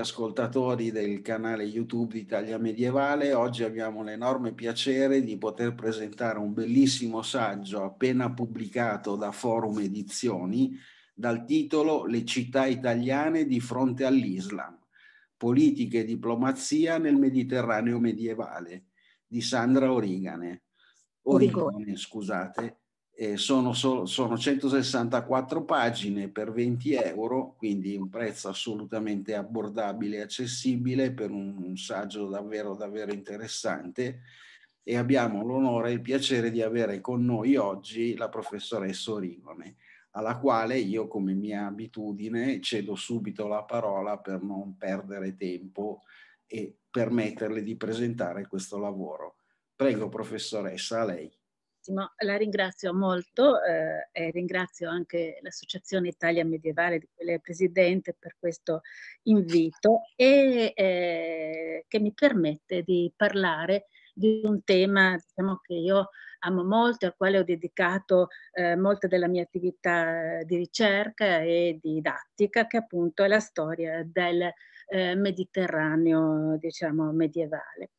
ascoltatori del canale YouTube di Italia Medievale. Oggi abbiamo l'enorme piacere di poter presentare un bellissimo saggio appena pubblicato da Forum Edizioni dal titolo Le città italiane di fronte all'Islam, politica e diplomazia nel Mediterraneo medievale di Sandra Origane. Origone, scusate eh, sono, so, sono 164 pagine per 20 euro, quindi un prezzo assolutamente abbordabile e accessibile per un, un saggio davvero, davvero interessante e abbiamo l'onore e il piacere di avere con noi oggi la professoressa Origone, alla quale io come mia abitudine cedo subito la parola per non perdere tempo e permetterle di presentare questo lavoro. Prego professoressa, a lei. Ottimo, la ringrazio molto eh, e ringrazio anche l'Associazione Italia Medievale di cui lei è presidente per questo invito e eh, che mi permette di parlare di un tema diciamo, che io amo molto, e al quale ho dedicato eh, molta della mia attività di ricerca e didattica, che appunto è la storia del eh, Mediterraneo diciamo, medievale.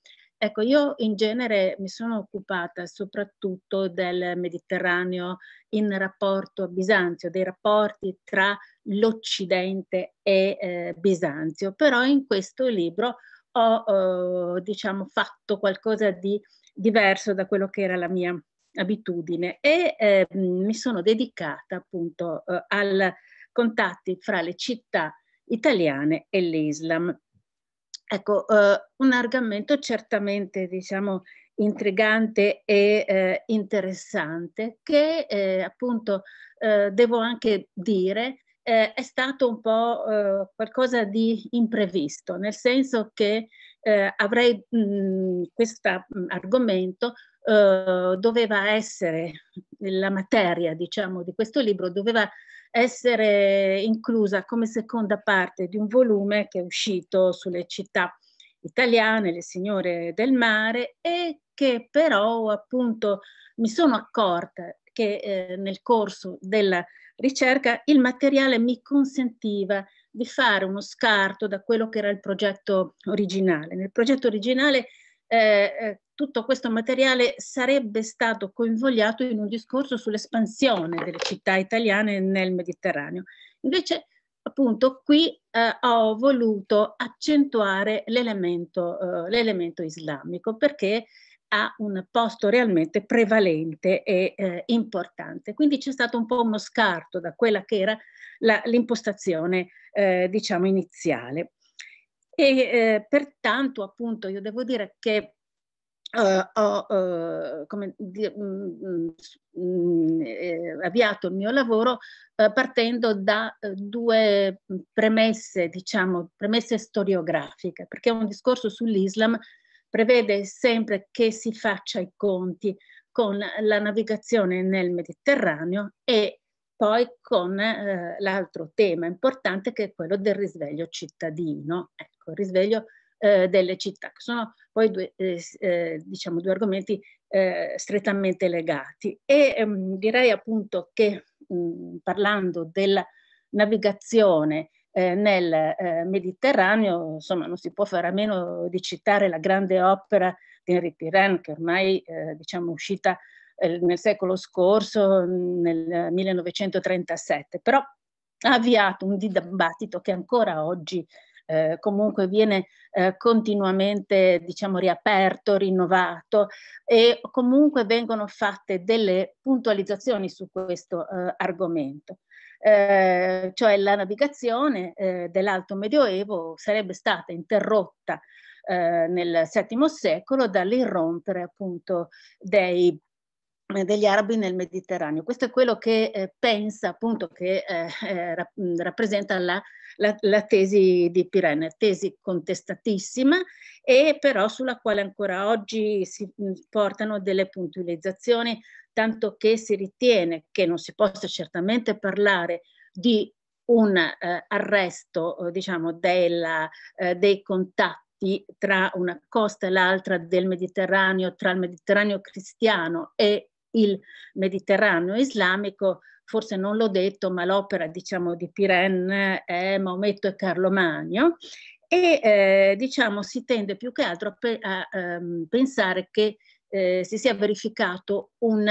Ecco, io in genere mi sono occupata soprattutto del Mediterraneo in rapporto a Bisanzio, dei rapporti tra l'Occidente e eh, Bisanzio, però in questo libro ho eh, diciamo, fatto qualcosa di diverso da quello che era la mia abitudine e eh, mi sono dedicata appunto eh, ai contatti fra le città italiane e l'Islam. Ecco, eh, un argomento certamente, diciamo, intrigante e eh, interessante che eh, appunto eh, devo anche dire eh, è stato un po' eh, qualcosa di imprevisto, nel senso che avrei mm, questo mm, argomento eh, doveva essere, la materia diciamo di questo libro doveva essere inclusa come seconda parte di un volume che è uscito sulle città italiane, le signore del mare e che però appunto mi sono accorta che eh, nel corso della ricerca il materiale mi consentiva di fare uno scarto da quello che era il progetto originale. Nel progetto originale eh, eh tutto questo materiale sarebbe stato coinvogliato in un discorso sull'espansione delle città italiane nel Mediterraneo. Invece, appunto, qui eh, ho voluto accentuare l'elemento, eh, l'elemento islamico perché ha un posto realmente prevalente e eh, importante. Quindi c'è stato un po' uno scarto da quella che era la, l'impostazione, eh, diciamo, iniziale. E eh, pertanto, appunto, io devo dire che Uh, ho uh, come, di, mh, mm, mh, mm, eh, avviato il mio lavoro uh, partendo da due premesse, diciamo, premesse storiografiche, perché un discorso sull'Islam prevede sempre che si faccia i conti con la navigazione nel Mediterraneo e poi con l'altro tema importante che è quello del risveglio cittadino. Ecco, il risveglio cittadino eh, delle città, che sono poi due, eh, eh, diciamo due argomenti eh, strettamente legati. E ehm, direi appunto che mh, mm, parlando della navigazione eh, nel eh, Mediterraneo, insomma, non si può fare a meno di citare la grande opera di Henri Piran, che ormai eh, diciamo uscita eh, nel secolo scorso, nel 1937, però ha avviato un dibattito che ancora oggi eh, comunque viene eh, continuamente diciamo, riaperto, rinnovato e comunque vengono fatte delle puntualizzazioni su questo eh, argomento. Eh, cioè la navigazione eh, dell'Alto Medioevo sarebbe stata interrotta eh, nel VII secolo dall'irrompere appunto dei eh, degli arabi nel Mediterraneo. Questo è quello che eh, pensa appunto che eh, eh rap rappresenta la, la, la, tesi di Pirene, tesi contestatissima e però sulla quale ancora oggi si portano delle puntualizzazioni, tanto che si ritiene che non si possa certamente parlare di un eh, arresto eh, diciamo, della, dei contatti tra una costa e l'altra del Mediterraneo, tra il Mediterraneo cristiano e il Mediterraneo islamico, forse non l'ho detto, ma l'opera diciamo, di Piren è Maometto e Carlo Magno e eh, diciamo, si tende più che altro a, pe a um, pensare che eh, si sia verificato un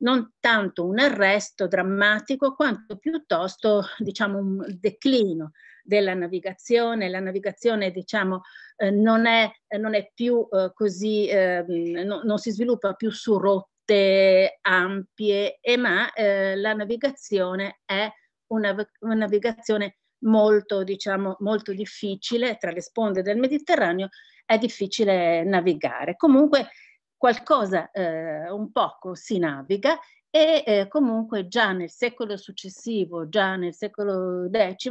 non tanto un arresto drammatico quanto piuttosto diciamo, un declino della navigazione. La navigazione diciamo, eh, non, è, non, è, più eh, così, eh, no, non si sviluppa più su rotte tutte ampie, e ma eh, la navigazione è una, una navigazione molto, diciamo, molto difficile, tra le sponde del Mediterraneo è difficile navigare. Comunque qualcosa eh, un poco si naviga e eh, comunque già nel secolo successivo, già nel secolo X,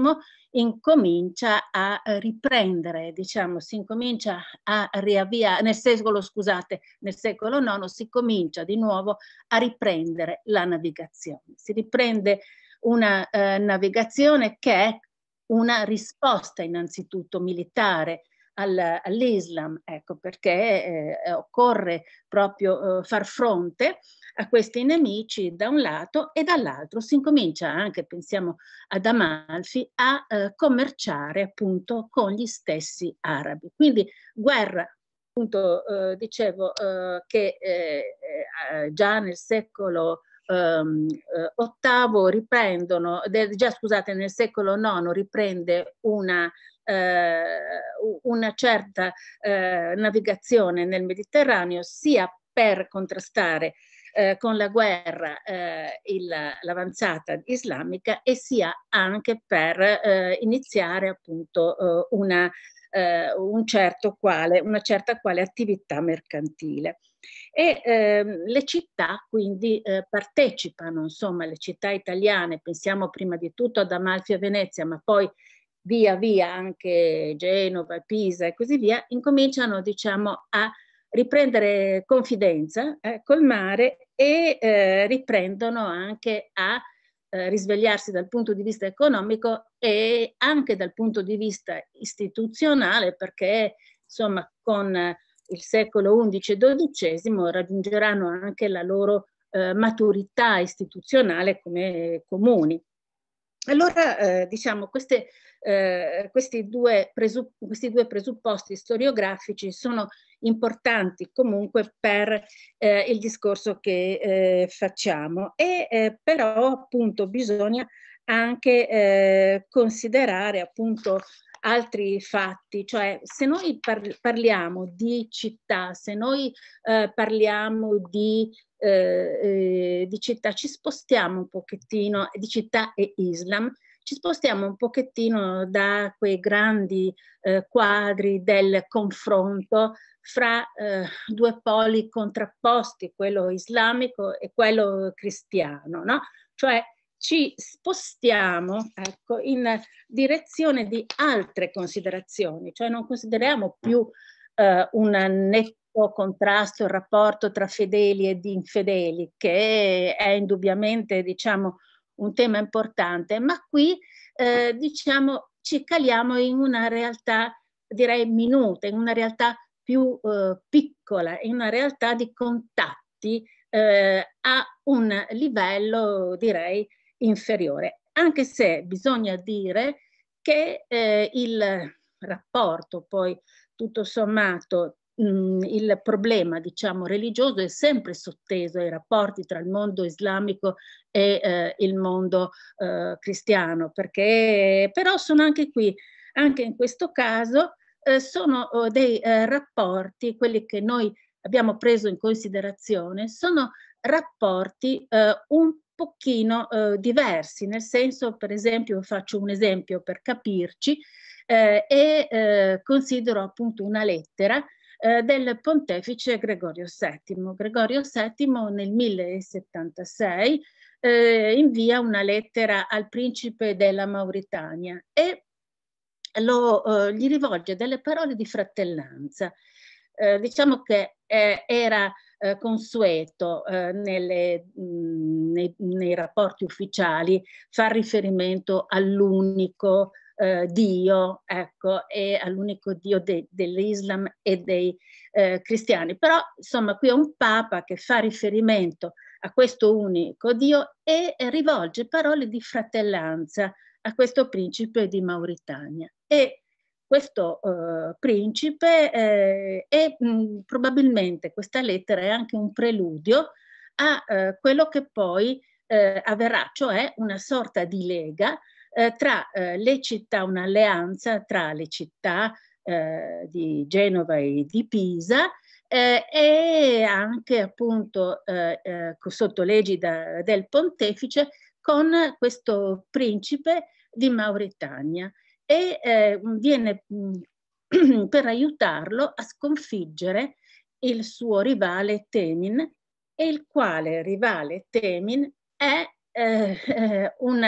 incomincia a eh, riprendere, diciamo, si incomincia a riavviare, nel secolo, scusate, nel secolo IX si comincia di nuovo a riprendere la navigazione. Si riprende una eh, navigazione che è una risposta innanzitutto militare al, all'Islam, ecco perché eh, occorre proprio eh, far fronte a questi nemici da un lato e dall'altro si incomincia anche, pensiamo ad Amalfi, a eh, commerciare appunto con gli stessi arabi. Quindi guerra appunto eh, dicevo eh, che eh, eh, eh già nel secolo ehm, eh, VIII riprendono, già scusate nel secolo IX riprende una, una certa navigazione nel Mediterraneo sia per contrastare eh, con la guerra eh, il, l'avanzata islamica e sia anche per eh, iniziare appunto eh, una, eh, un certo quale, una certa quale attività mercantile. E ehm, le città quindi eh, partecipano, insomma, le città italiane, pensiamo prima di tutto ad Amalfi e Venezia, ma poi via via anche Genova, Pisa e così via, incominciano diciamo a riprendere confidenza eh, col mare e eh, riprendono anche a eh, risvegliarsi dal punto di vista economico e anche dal punto di vista istituzionale perché insomma con eh, il secolo XI e XII raggiungeranno anche la loro eh, maturità istituzionale come comuni. Allora, eh, diciamo, queste, eh, questi, due questi, due presupposti storiografici sono importanti comunque per eh, il discorso che eh, facciamo. E eh, però appunto bisogna anche eh, considerare appunto altri fatti, cioè se noi par- parliamo di città, se noi eh, parliamo di, eh, eh di città, ci spostiamo un pochettino, di città e Islam, ci spostiamo un pochettino da quei grandi eh, quadri del confronto fra eh, due poli contrapposti, quello islamico e quello cristiano, no? Cioè ci spostiamo ecco, in direzione di altre considerazioni, cioè non consideriamo più eh, un netto contrasto, il rapporto tra fedeli ed infedeli, che è indubbiamente diciamo, un tema importante, ma qui eh, diciamo, ci caliamo in una realtà direi minuta, in una realtà più eh, piccola, in una realtà di contatti eh, a un livello direi inferiore, anche se bisogna dire che eh, il rapporto poi tutto sommato mh, mm, il problema diciamo religioso è sempre sotteso ai rapporti tra il mondo islamico e eh, il mondo eh, cristiano perché però sono anche qui anche in questo caso eh, sono oh, dei eh, rapporti, quelli che noi abbiamo preso in considerazione, sono rapporti eh, un pochino eh, diversi, nel senso, per esempio, faccio un esempio per capirci, eh, e eh, considero appunto una lettera eh, del pontefice Gregorio VII. Gregorio VII nel 1076 eh, invia una lettera al principe della Mauritania e lo, eh, gli rivolge delle parole di fratellanza. Eh, diciamo che eh, era eh, consueto eh, nelle, mh, nei, nei, rapporti ufficiali far riferimento all'unico eh, Dio, ecco, e all'unico Dio de, dell'Islam e dei eh, cristiani. Però, insomma, qui è un Papa che fa riferimento a questo unico Dio e rivolge parole di fratellanza a questo principe di Mauritania e questo eh, principe eh, è mh, mm, probabilmente questa lettera è anche un preludio a eh, quello che poi eh, avverrà, cioè una sorta di lega eh, tra eh, le città, un'alleanza tra le città di Genova e di Pisa e anche appunto sotto l'egida del pontefice con questo principe di Mauritania e eh, viene per aiutarlo a sconfiggere il suo rivale Temin, il quale rivale Temin è eh, un,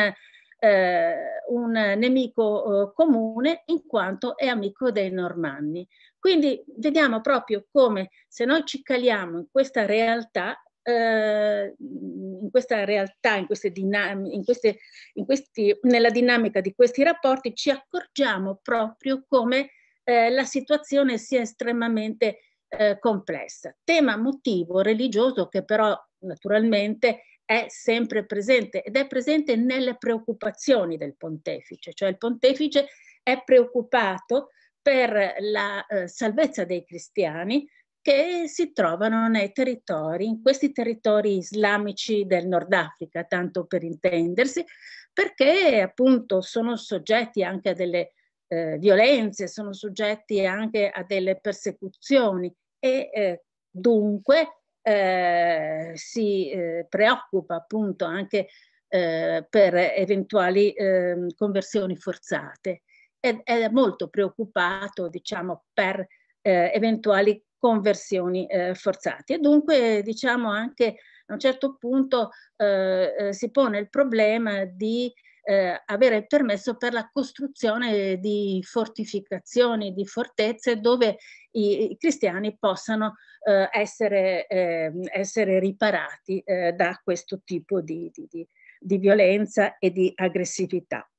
eh, un, nemico eh, comune in quanto è amico dei normanni. Quindi vediamo proprio come se noi ci caliamo in questa realtà eh, in questa realtà, in queste dinam- in queste, in questi, nella dinamica di questi rapporti, ci accorgiamo proprio come eh, la situazione sia estremamente eh, complessa. Tema motivo religioso che però naturalmente è sempre presente ed è presente nelle preoccupazioni del pontefice, cioè il pontefice è preoccupato per la eh, salvezza dei cristiani, che si trovano nei territori, in questi territori islamici del Nord Africa, tanto per intendersi, perché appunto sono soggetti anche a delle eh, violenze, sono soggetti anche a delle persecuzioni e eh, dunque eh, si eh, preoccupa appunto anche eh, per eventuali ehm, conversioni forzate ed è molto preoccupato diciamo per eh, eventuali conversioni eh, forzate. E dunque diciamo anche a un certo punto eh, eh, si pone il problema di eh, avere il permesso per la costruzione di fortificazioni, di fortezze dove i, i cristiani possano eh, essere, eh, essere, riparati eh, da questo tipo di, di, di, violenza e di aggressività.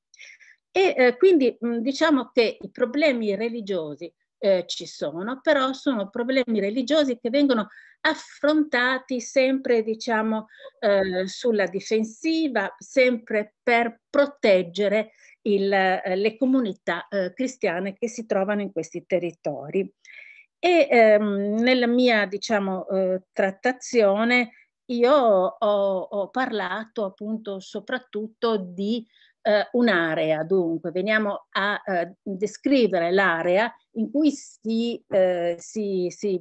E eh, quindi mh, diciamo che i problemi religiosi eh, ci sono, però sono problemi religiosi che vengono affrontati sempre, diciamo, eh, sulla difensiva, sempre per proteggere il, eh, le comunità eh, cristiane che si trovano in questi territori. E ehm, nella mia, diciamo, eh, trattazione io ho, ho, parlato appunto soprattutto di eh, un'area, dunque veniamo a eh, descrivere l'area in cui si, eh, si, si,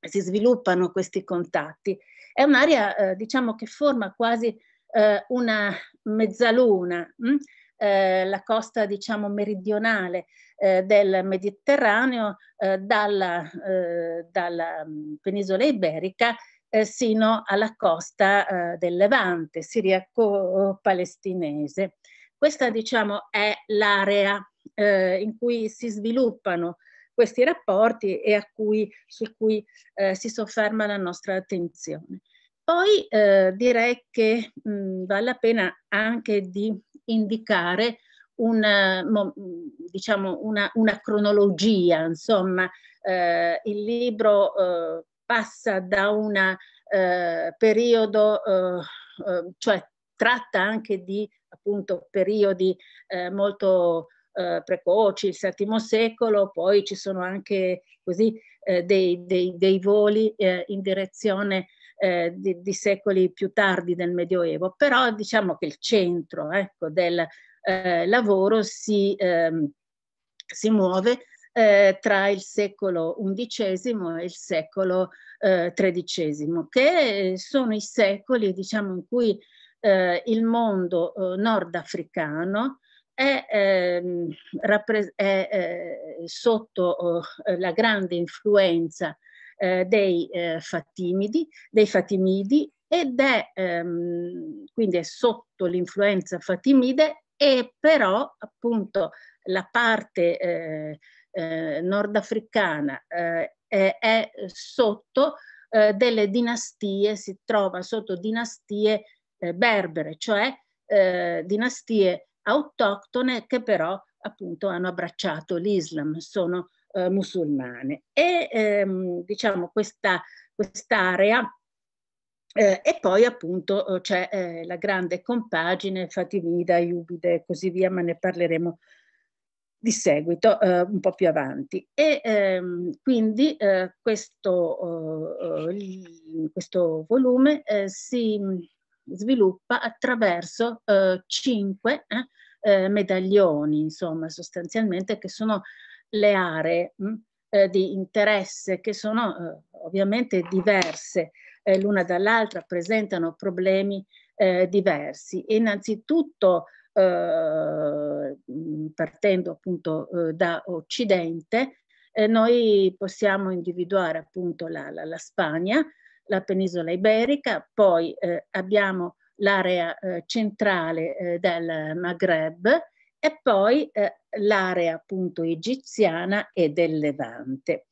si, sviluppano questi contatti. È un'area eh, diciamo che forma quasi eh, una mezzaluna, hm? eh, la costa diciamo meridionale del Mediterraneo dalla, dalla mm, penisola iberica sino alla costa eh, del Levante siriaco-palestinese. Questa diciamo è l'area eh, in cui si sviluppano questi rapporti e cui, su cui eh, si sofferma la nostra attenzione. Poi eh, direi che mh, mm, vale la pena anche di indicare una, diciamo una, una cronologia, insomma, eh, il libro eh, passa da un eh, periodo, eh, eh, cioè tratta anche di appunto periodi eh, molto eh, precoci, il VII secolo, poi ci sono anche così eh, dei, dei, dei, voli eh, in direzione eh, di, di, secoli più tardi del Medioevo, però diciamo che il centro ecco, del eh, lavoro si, ehm, si muove eh, tra il secolo XI e il secolo eh, XIII, che sono i secoli diciamo, in cui eh, il mondo eh, nordafricano è, ehm, eh, è sotto eh, la grande influenza eh, dei eh, fatimidi, dei fatimidi ed è ehm, quindi è sotto l'influenza fatimide e però appunto la parte eh, eh, nordafricana eh, è, è, sotto delle dinastie, si trova sotto dinastie eh, berbere, cioè eh, dinastie autoctone che però appunto hanno abbracciato l'Islam, sono eh, musulmane. E ehm, diciamo questa quest'area eh, e poi appunto c'è eh, la grande compagine Fatimida, Iubide e così via, ma ne parleremo di seguito eh, un po' più avanti. E ehm, quindi questo, oh, oh, questo, volume si sviluppa attraverso eh, cinque eh, eh, medaglioni, insomma, sostanzialmente che sono le aree mh, mm, di interesse che sono ovviamente diverse l'una dall'altra, presentano problemi diversi. E innanzitutto eh, mm, partendo appunto eh, da Occidente, eh, noi possiamo individuare appunto la, la, la Spagna la penisola iberica, poi eh, abbiamo l'area eh, centrale eh, del Maghreb e poi eh, l'area appunto egiziana e del Levante.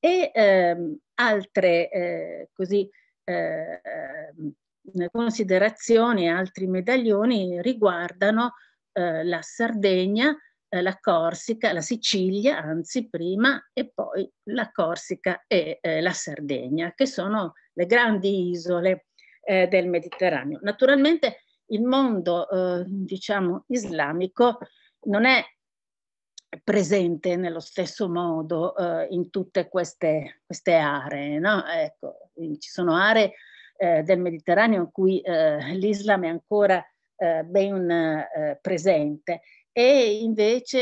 E ehm, altre eh, così, eh, ehm, considerazioni, altri medaglioni riguardano la Sardegna, la Corsica, la Sicilia, anzi prima, e poi la Corsica e eh, la Sardegna, che sono le grandi isole eh, del Mediterraneo. Naturalmente il mondo, eh, diciamo, islamico non è presente nello stesso modo eh, in tutte queste, queste aree. No? Ecco, ci sono aree eh, del Mediterraneo in cui eh, l'Islam è ancora eh, ben eh, presente e invece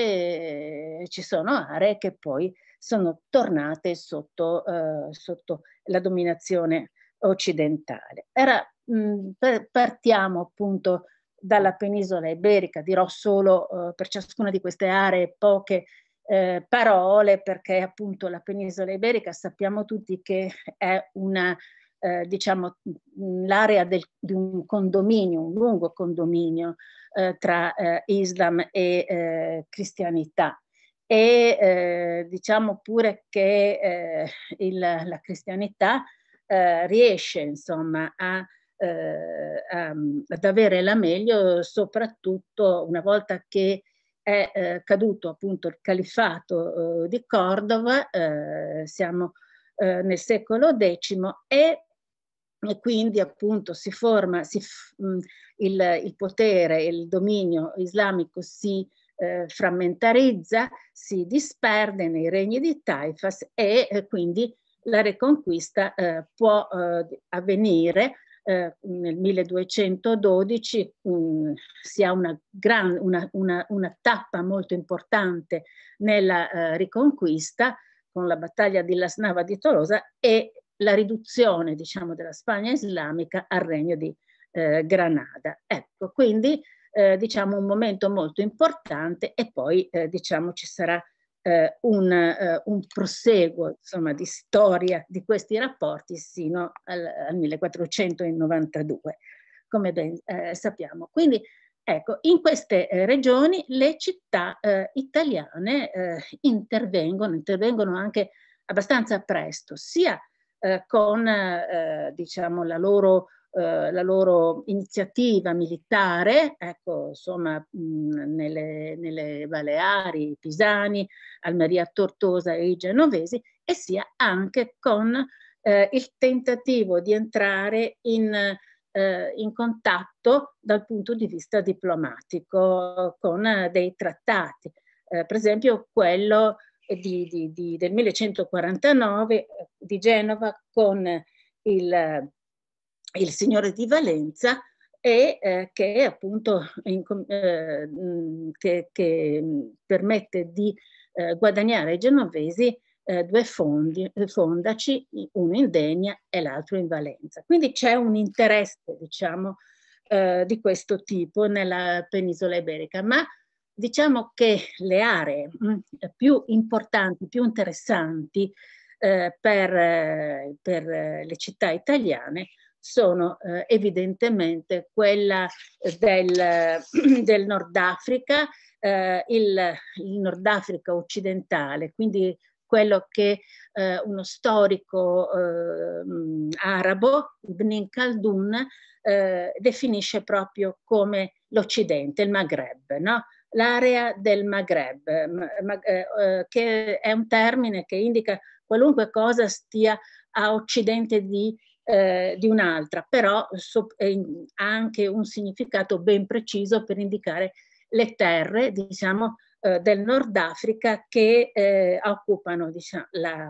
eh, ci sono aree che poi sono tornate sotto, eh, sotto la dominazione occidentale. Era, mh, mm, per, partiamo appunto dalla penisola iberica, dirò solo eh, per ciascuna di queste aree poche eh, parole perché appunto la penisola iberica sappiamo tutti che è una eh, diciamo mm, l'area del, di un condominio, un lungo condominio eh, tra eh, Islam e eh, cristianità e eh, diciamo pure che eh, il, la cristianità eh, riesce insomma a, eh, a, mm, ad avere la meglio soprattutto una volta che è eh, caduto appunto il califfato eh, di Cordova, siamo nel secolo X e e quindi appunto si forma si, mm, il, il, potere, il dominio islamico si eh, frammentarizza, si disperde nei regni di Taifas e eh, quindi la Reconquista eh, può eh, avvenire. Eh, nel 1212 mh, si ha una, gran, una, una, una, tappa molto importante nella eh, riconquista con la battaglia di Lasnava di Tolosa e la riduzione diciamo, della Spagna islamica al regno di Granada. Ecco, quindi eh, diciamo, un momento molto importante e poi eh, diciamo, ci sarà eh, un, eh, un proseguo insomma, di storia di questi rapporti sino al, al 1492, come ben eh, sappiamo. Quindi, Ecco, in queste eh, regioni le città eh, italiane eh, intervengono, intervengono anche abbastanza presto, sia eh, con eh, diciamo, la loro eh, la loro iniziativa militare, ecco, insomma, mh, nelle, nelle Baleari, Pisani, Almeria Tortosa e i genovesi, e sia anche con eh, il tentativo di entrare in eh, in contatto dal punto di vista diplomatico con eh, dei trattati, eh, per esempio quello di, di, di, del 1149 di Genova con il il Signore di Valenza e eh, che appunto in, eh, che, che permette di eh, guadagnare ai genovesi eh, due fondi, fondaci, uno in Degna e l'altro in Valenza. Quindi c'è un interesse, diciamo, eh, di questo tipo nella penisola iberica, ma diciamo che le aree mh, più importanti, più interessanti eh, per, per le città italiane sono eh, evidentemente quella del, del Nord Africa, eh, il, il Nord Africa occidentale, quindi quello che eh, uno storico eh, arabo, Ibn Khaldun, eh, definisce proprio come l'Occidente, il Maghreb, no? l'area del Maghreb, ma, eh, eh, che è un termine che indica qualunque cosa stia a Occidente di eh, di un'altra, però so, eh, ha anche un significato ben preciso per indicare le terre diciamo, eh, del Nord Africa che eh, occupano diciamo, la,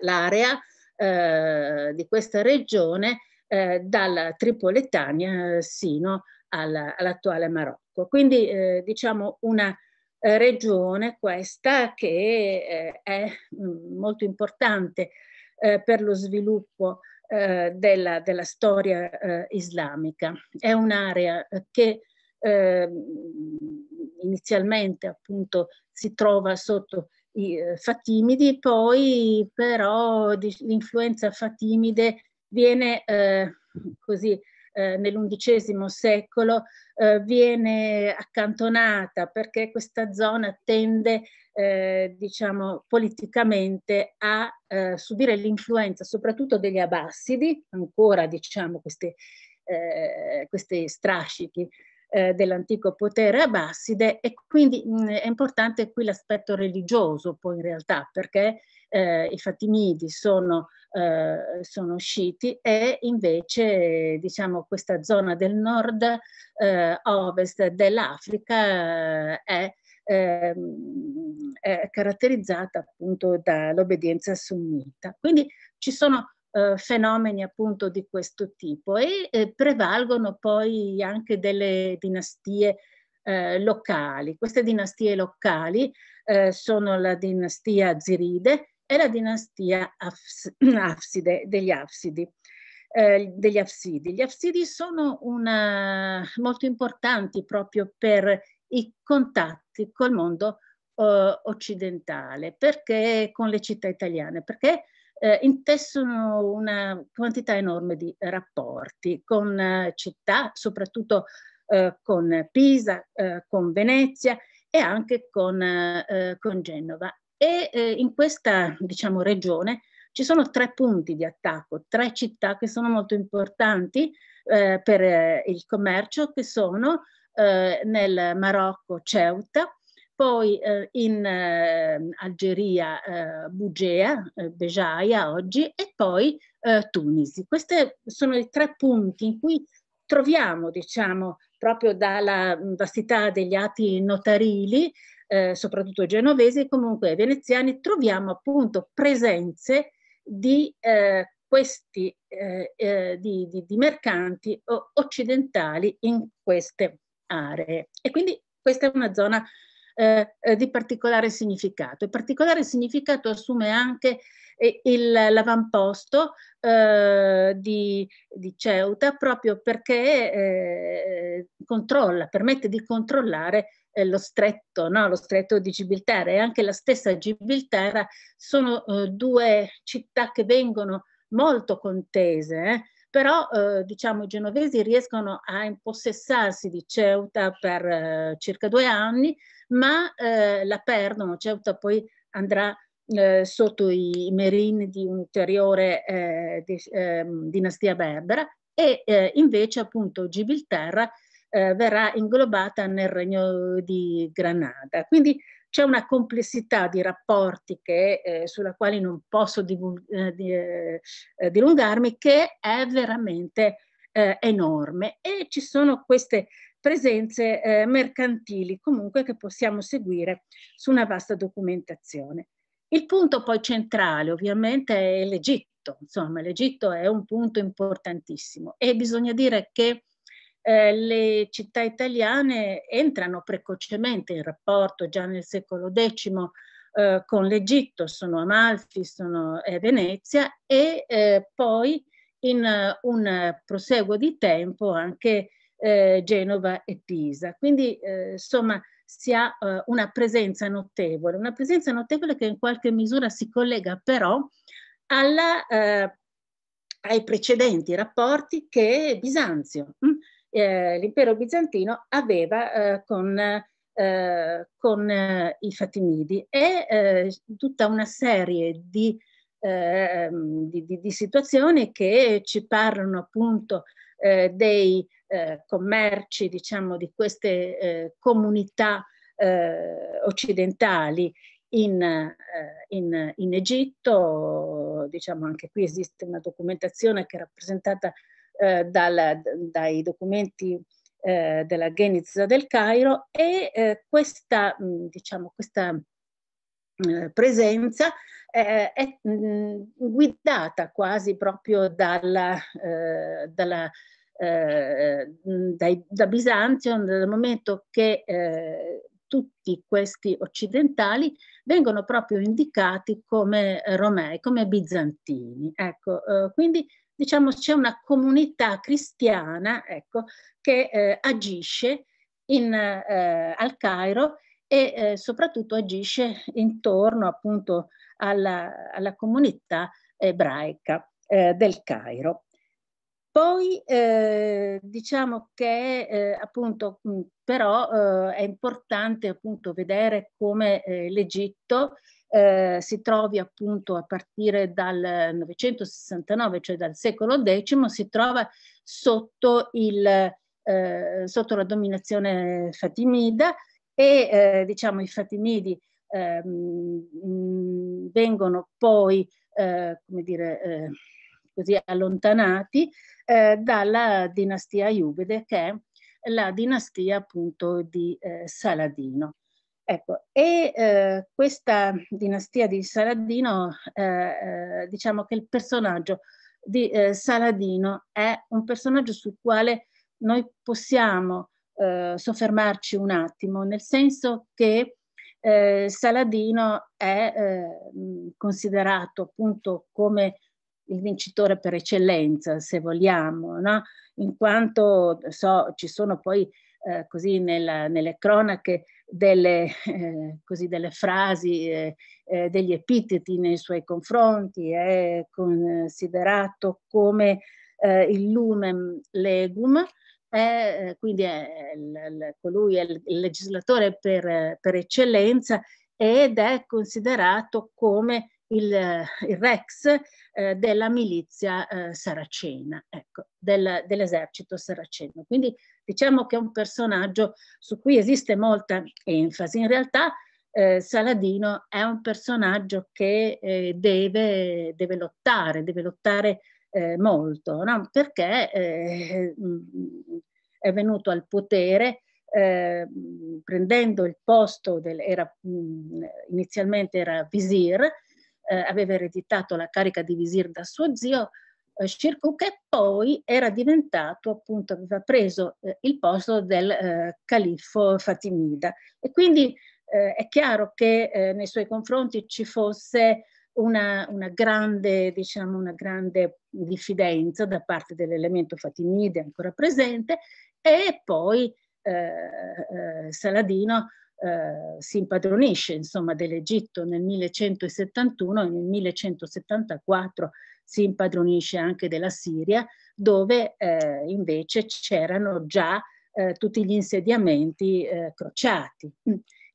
l'area eh, di questa regione eh, dalla Tripolitania eh, sino all'attuale all Marocco. Quindi eh, diciamo una regione questa che è mm, molto importante eh, per lo sviluppo eh, della, della, storia eh, islamica. È un'area che ehm, inizialmente appunto si trova sotto i eh, Fatimidi, poi però l'influenza Fatimide viene eh, così eh, nell'undicesimo secolo eh, viene accantonata perché questa zona tende eh, diciamo, politicamente a eh, subire l'influenza soprattutto degli abassidi, ancora diciamo, questi, eh, questi strascichi eh, dell'antico potere abasside e quindi mh, è importante qui l'aspetto religioso poi in realtà perché eh, i Fatimidi sono, eh, sono usciti e invece diciamo, questa zona del nord eh, ovest dell'Africa è, eh, ehm, è caratterizzata appunto dall'obbedienza sunnita. Quindi ci sono eh, fenomeni appunto di questo tipo e eh, prevalgono poi anche delle dinastie eh, locali. Queste dinastie locali eh, sono la dinastia Ziride, è la dinastia Afside, degli Afsidi. Eh, degli Afsidi. Gli Afsidi sono una, molto importanti proprio per i contatti col mondo eh, occidentale, perché con le città italiane, perché eh, intessono una quantità enorme di rapporti con eh, città, soprattutto eh, con Pisa, con Venezia e anche con, con Genova e eh, in questa diciamo, regione ci sono tre punti di attacco, tre città che sono molto importanti eh, per eh, il commercio, che sono eh, nel Marocco Ceuta, poi eh, in eh, Algeria Bugea, Bejaia oggi, e poi Tunisi. Questi sono i tre punti in cui troviamo, diciamo, proprio dalla vastità degli atti notarili, eh, soprattutto genovesi e comunque veneziani, troviamo appunto presenze di eh, questi eh, eh di, di, di, mercanti occidentali in queste aree. E quindi questa è una zona eh, eh, di particolare significato. E particolare significato assume anche il, l'avamposto eh, di, di, Ceuta proprio perché eh, controlla, permette di controllare eh, lo stretto, no? lo stretto di Gibilterra e anche la stessa Gibilterra sono eh, due città che vengono molto contese, eh? però eh, diciamo i genovesi riescono a impossessarsi di Ceuta per eh, circa due anni, ma eh, la perdono, Ceuta poi andrà sotto i merini di un'ulteriore di, ehm, dinastia berbera e invece appunto Gibilterra eh, verrà inglobata nel Regno di Granada. Quindi c'è una complessità di rapporti che, eh, sulla quale non posso eh, eh, dilungarmi che è veramente eh, enorme e ci sono queste presenze mercantili comunque che possiamo seguire su una vasta documentazione. Il punto poi centrale ovviamente è l'Egitto, insomma l'Egitto è un punto importantissimo e bisogna dire che eh, le città italiane entrano precocemente in rapporto già nel secolo X eh, con l'Egitto, sono Amalfi, sono eh, Venezia e eh, poi in uh, un proseguo di tempo anche Genova e Pisa. Quindi insomma si ha una presenza notevole, una presenza notevole che in qualche misura si collega però alla ai precedenti rapporti che Bisanzio hm, eh, l'impero bizantino aveva eh, con, eh, con eh, i Fatimidi e tutta una serie di, di, di, di, situazioni che ci parlano appunto dei commerci, diciamo, di queste comunità occidentali in, in, in, Egitto, diciamo anche qui esiste una documentazione che è rappresentata eh, dal, dai documenti eh, della Genizza del Cairo e eh, questa, mh, mm, diciamo, questa mh, mm, presenza eh, è mh, mm, guidata quasi proprio dalla, eh, dalla eh, dai, da Bisanzio dal momento che eh, tutti questi occidentali vengono proprio indicati come romei, come bizantini. Ecco, eh, quindi diciamo, c'è una comunità cristiana ecco, che eh, agisce in, eh, al Cairo e eh, soprattutto agisce intorno appunto alla, alla comunità ebraica eh, del Cairo. Poi eh, diciamo che eh, appunto mh, però è importante appunto vedere come l'Egitto eh, si trovi appunto a partire dal 969, cioè dal secolo X, si trova sotto, il, eh, sotto la dominazione fatimida e eh, diciamo i fatimidi ehm, mh, vengono poi, eh, come dire, eh, così allontanati eh, dalla dinastia Iubide che è la dinastia appunto di Saladino. Ecco, e eh, questa dinastia di Saladino, eh, eh, diciamo che il personaggio di eh, Saladino è un personaggio sul quale noi possiamo eh, soffermarci un attimo, nel senso che eh, Saladino è considerato appunto come il vincitore per eccellenza, se vogliamo, no? in quanto so, ci sono poi così nella, nelle cronache delle, eh, così, delle frasi, eh, eh, degli epiteti nei suoi confronti, è considerato come eh, il lumen legum, è, eh, quindi è, l, colui è il legislatore per, per eccellenza ed è considerato come il, il Rex eh, della milizia eh, saracena, ecco, del, dell'esercito saraceno. Quindi diciamo che è un personaggio su cui esiste molta enfasi. In realtà eh, Saladino è un personaggio che eh, deve, deve, lottare, deve lottare eh, molto, no? perché eh, è venuto al potere eh, prendendo il posto del, era, mh, mm, inizialmente era visir eh, aveva ereditato la carica di visir da suo zio eh, Shirkuh, che poi era diventato, appunto, aveva preso eh, il posto del eh, califfo Fatimida. E quindi eh, è chiaro che eh, nei suoi confronti ci fosse una, una, grande, diciamo, una grande diffidenza da parte dell'elemento fatimide ancora presente e poi eh, eh, Saladino eh, si impadronisce insomma, dell'Egitto nel 1171 e nel 1174 si impadronisce anche della Siria, dove eh, invece c'erano già eh, tutti gli insediamenti eh, crociati.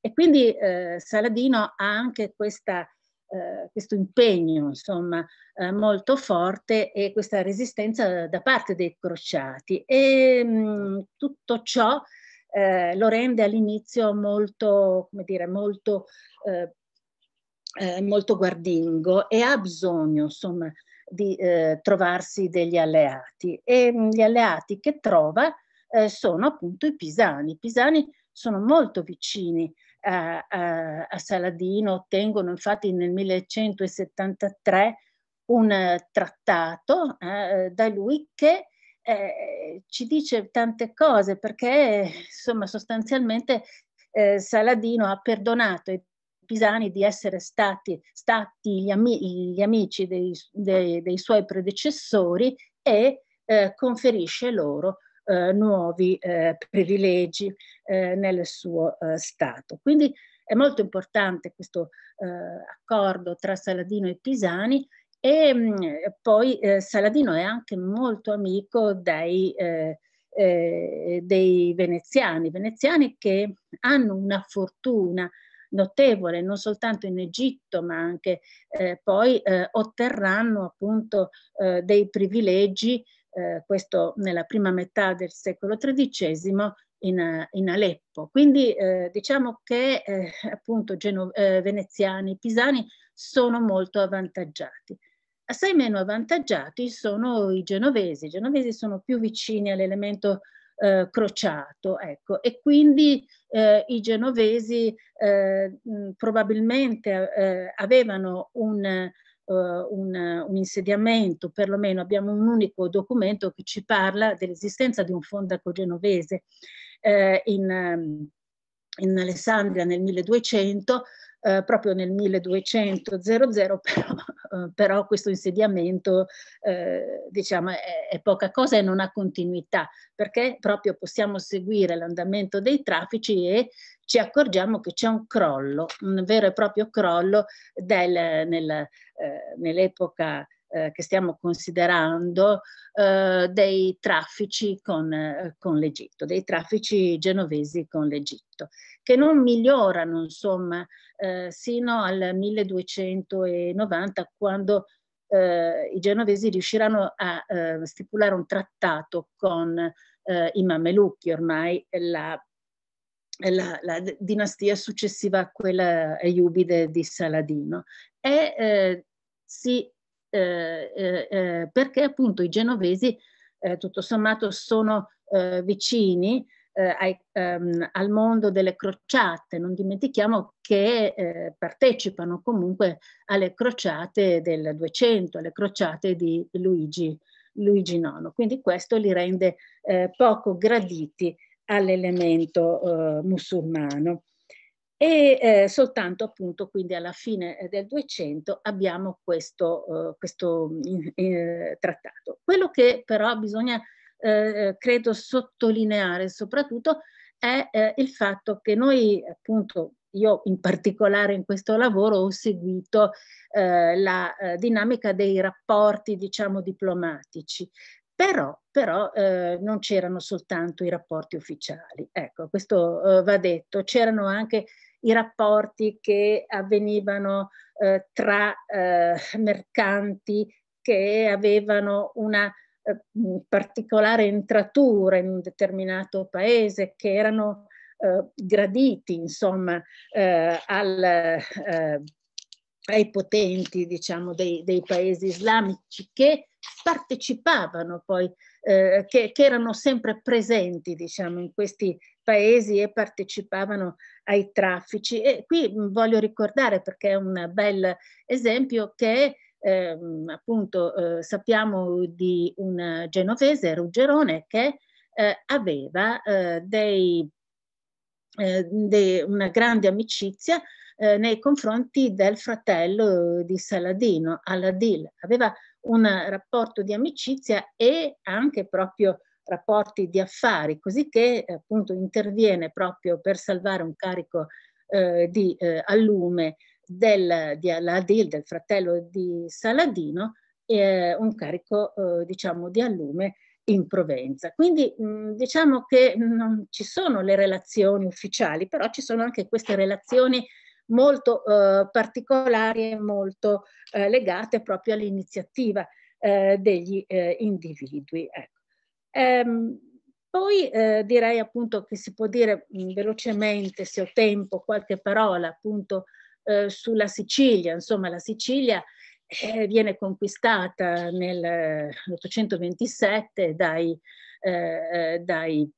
E quindi eh, Saladino ha anche questa, eh, questo impegno insomma, molto forte e questa resistenza da parte dei crociati. E mh, mm, tutto ciò eh, lo rende all'inizio molto, come dire, molto, eh, eh, molto guardingo e ha bisogno insomma, di eh, trovarsi degli alleati e mh, mm, gli alleati che trova eh, sono appunto i pisani. I pisani sono molto vicini a, a, a Saladino, ottengono infatti nel 1173 un eh, trattato eh, da lui che eh, ci dice tante cose perché insomma sostanzialmente eh, Saladino ha perdonato i pisani di essere stati, stati gli, ami gli, amici dei, dei, dei, suoi predecessori e eh, conferisce loro eh, nuovi eh, privilegi eh, nel suo Stato. Quindi è molto importante questo accordo tra Saladino e Pisani e ehm, mh, poi eh, Saladino è anche molto amico dei, eh, eh, dei veneziani, veneziani che hanno una fortuna notevole non soltanto in Egitto ma anche eh, poi eh, otterranno appunto eh, dei privilegi, questo nella prima metà del secolo XIII in, in, Aleppo. Quindi eh, diciamo che eh, appunto Geno- eh, veneziani, pisani sono molto avvantaggiati. Assai meno avvantaggiati sono i genovesi. I genovesi sono più vicini all'elemento eh, crociato, ecco, e quindi eh, i genovesi eh, mh, probabilmente eh, avevano un, eh, un, un, insediamento, perlomeno abbiamo un unico documento che ci parla dell'esistenza di un fondaco genovese eh, in, in Alessandria nel 1200 eh, proprio nel 1200, però, eh, però questo insediamento eh, diciamo, è, è, poca cosa e non ha continuità, perché proprio possiamo seguire l'andamento dei traffici e ci accorgiamo che c'è un crollo, un vero e proprio crollo del, nel, eh, nell'epoca eh, che stiamo considerando eh, dei traffici con, eh, con l'Egitto, dei traffici genovesi con l'Egitto, che non migliorano insomma eh, sino al 1290 quando eh, i genovesi riusciranno a eh, stipulare un trattato con i mamelucchi, ormai la la, la, dinastia successiva a quella Iubide di Saladino e eh, si eh, eh, eh, perché appunto i genovesi tutto sommato sono vicini ai, ehm, al mondo delle crociate. Non dimentichiamo che eh, partecipano comunque alle crociate del 200, alle crociate di Luigi, Luigi IX. Quindi questo li rende eh, poco graditi all'elemento eh, musulmano e eh, soltanto appunto quindi alla fine eh, del 200 abbiamo questo, eh, questo mm, eh, trattato. Quello che però bisogna eh, credo sottolineare soprattutto è eh, il fatto che noi appunto io in particolare in questo lavoro ho seguito la dinamica dei rapporti diciamo diplomatici però, però eh, non c'erano soltanto i rapporti ufficiali. Ecco, questo eh, va detto, c'erano anche i rapporti che avvenivano eh, tra eh, mercanti che avevano una eh, particolare entratura in un determinato paese, che erano eh, graditi insomma eh, al, eh, ai potenti diciamo, dei, dei, paesi islamici che partecipavano poi, eh, che, che, erano sempre presenti diciamo, in questi paesi e partecipavano ai traffici. E qui voglio ricordare, perché è un bel esempio, che eh, appunto eh, sappiamo di un genovese, Ruggerone, che eh, aveva eh, dei, eh, de, una grande amicizia eh, nei confronti del fratello di Saladino, Aladil. Aveva un rapporto di amicizia e anche proprio rapporti di affari, così che eh, appunto interviene proprio per salvare un carico eh, di eh, allume del, di Aladil, del fratello di Saladino, eh, un carico eh, diciamo di allume in Provenza. Quindi mh, mm, diciamo che non ci sono le relazioni ufficiali, però ci sono anche queste relazioni molto eh, particolari e molto legate proprio all'iniziativa degli individui. Ecco. Ehm, poi eh, direi appunto che si può dire mh, mm, velocemente, se ho tempo, qualche parola appunto eh, sulla Sicilia. Insomma, la Sicilia eh, viene conquistata nel 827 eh, dai, eh, dai,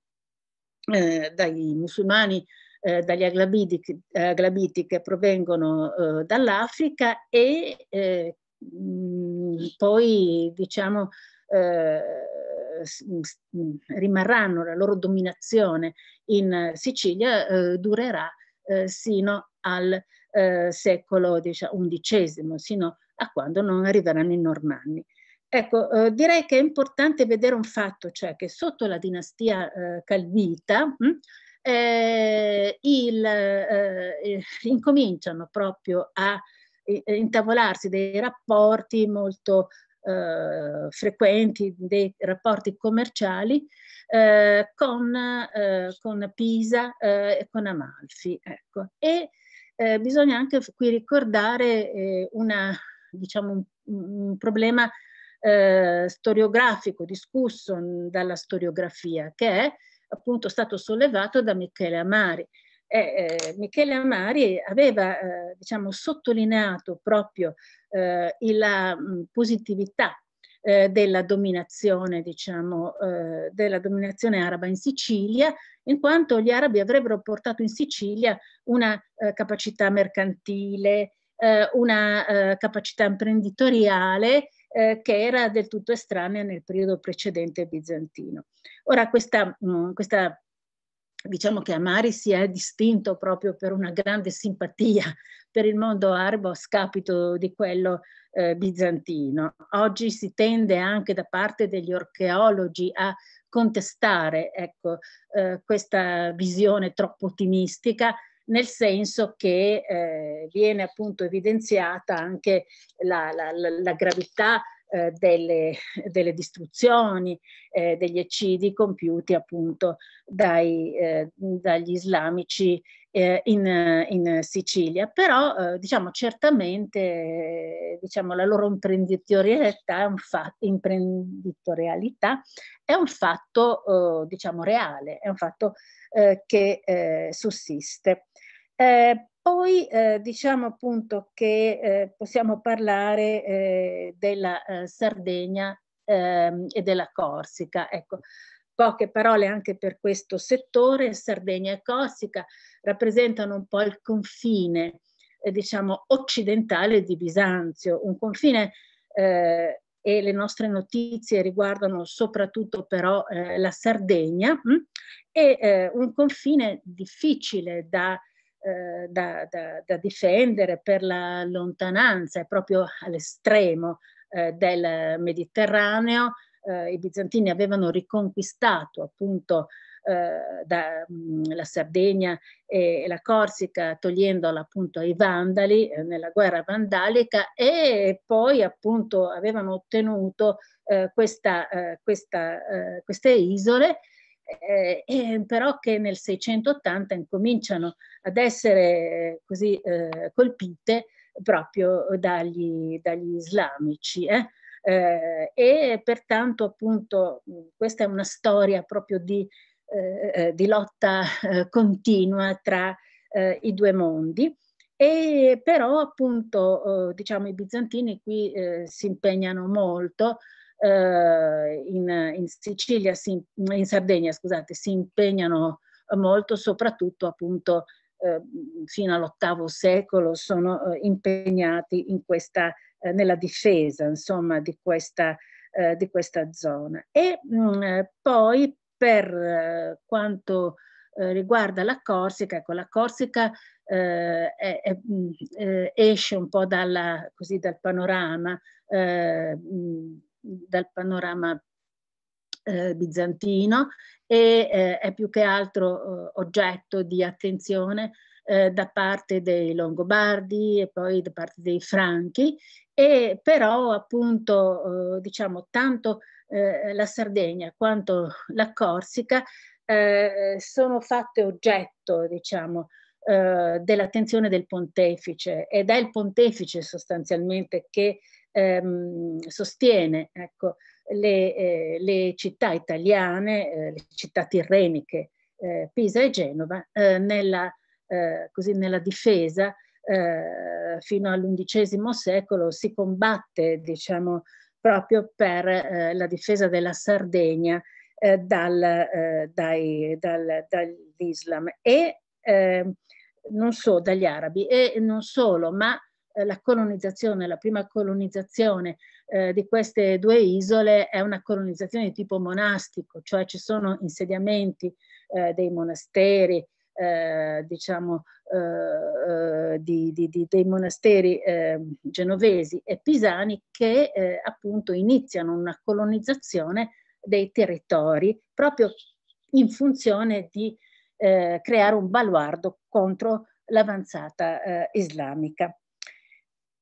eh, dai musulmani eh, dagli aglabiti, aglabiti, che provengono eh, dall'Africa e eh, mh, mm, poi diciamo eh, rimarranno, la loro dominazione in Sicilia eh, durerà eh, sino al secolo XI, sino a quando non arriveranno i normanni. Ecco, eh, direi che è importante vedere un fatto, cioè che sotto la dinastia eh, calvita mh, hm, eh, il, incominciano proprio a intavolarsi dei rapporti molto eh, frequenti dei rapporti commerciali eh, con, eh, con, Pisa eh, e con Amalfi. Ecco. E eh, bisogna anche qui ricordare eh, una, diciamo un, un problema storiografico discusso dalla storiografia che è appunto stato sollevato da Michele Amari eh, eh, Michele Amari aveva eh, diciamo, sottolineato proprio eh, la mh, mm, positività eh, della dominazione, diciamo, eh, della dominazione araba in Sicilia, in quanto gli arabi avrebbero portato in Sicilia una capacità mercantile, una capacità imprenditoriale che era del tutto estranea nel periodo precedente bizantino. Ora questa, mh, mm, questa diciamo che Amari si è distinto proprio per una grande simpatia per il mondo arabo a scapito di quello eh, bizantino. Oggi si tende anche da parte degli archeologi a contestare ecco, eh, questa visione troppo ottimistica nel senso che eh, viene appunto evidenziata anche la, la, la, la gravità eh, delle, delle, distruzioni, eh, degli eccidi compiuti appunto dai, eh, dagli islamici eh, in, in, Sicilia. Però eh, diciamo certamente eh, diciamo, la loro imprenditorialità è un, fa- imprenditorialità è un fatto diciamo reale, è un fatto che sussiste. Eh, poi eh, diciamo appunto che eh, possiamo parlare eh, della eh, Sardegna ehm, e della Corsica. Ecco, poche parole anche per questo settore. Sardegna e Corsica rappresentano un po' il confine, eh, diciamo, occidentale di Bisanzio, un confine eh, e le nostre notizie riguardano soprattutto però la Sardegna mh? Mm, e un confine difficile da eh, da, da, da, difendere per la lontananza, è proprio all'estremo eh, del Mediterraneo. Eh, I bizantini avevano riconquistato appunto eh, da, mh, la Sardegna e, e la Corsica, togliendola appunto ai Vandali eh, nella guerra vandalica e poi appunto avevano ottenuto eh, questa, eh, questa, queste isole eh, eh, però che nel 680 incominciano ad essere eh, così eh, colpite proprio dagli, dagli islamici. Eh. e pertanto appunto questa è una storia proprio di, di lotta continua tra i due mondi. E però appunto eh, diciamo i bizantini qui eh, si impegnano molto eh, in, in, Sicilia, si, in Sardegna, scusate, si impegnano eh, molto, soprattutto appunto eh, fino all'ottavo secolo sono eh, impegnati in questa, eh, nella difesa insomma, di, questa, eh, di questa zona. E mh, mm, poi per quanto riguarda la Corsica, ecco, la Corsica eh, eh, eh, esce un po' dalla, così, dal panorama mm, dal panorama eh, bizantino e eh, è più che altro eh, oggetto di attenzione eh, da parte dei Longobardi e poi da parte dei Franchi e però appunto eh, diciamo tanto eh, la Sardegna quanto la Corsica sono fatte oggetto diciamo dell'attenzione del pontefice ed è il pontefice sostanzialmente che ehm, sostiene ecco, le, eh, le, città italiane, eh, le città tirreniche, eh, Pisa e Genova, eh, nella, eh, così, nella, difesa eh, fino all'undicesimo secolo si combatte diciamo, proprio per la difesa della Sardegna dal, dai, dal, dall'Islam e non so, dagli arabi e non solo, ma eh, la colonizzazione, la prima colonizzazione eh, di queste due isole è una colonizzazione di tipo monastico, cioè ci sono insediamenti eh, dei monasteri, eh, diciamo, eh, eh di, di, di, dei monasteri eh, genovesi e pisani che eh, appunto iniziano una colonizzazione dei territori proprio in funzione di creare un baluardo contro l'avanzata islamica.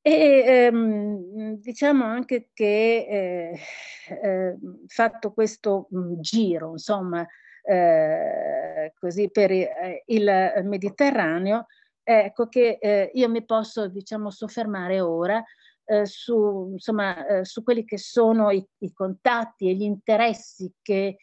E ehm, diciamo anche che eh, eh, fatto questo giro, insomma, eh, così per eh, il Mediterraneo, ecco che eh, io mi posso, diciamo, soffermare ora eh, su, insomma, su quelli che sono i, i, contatti e gli interessi che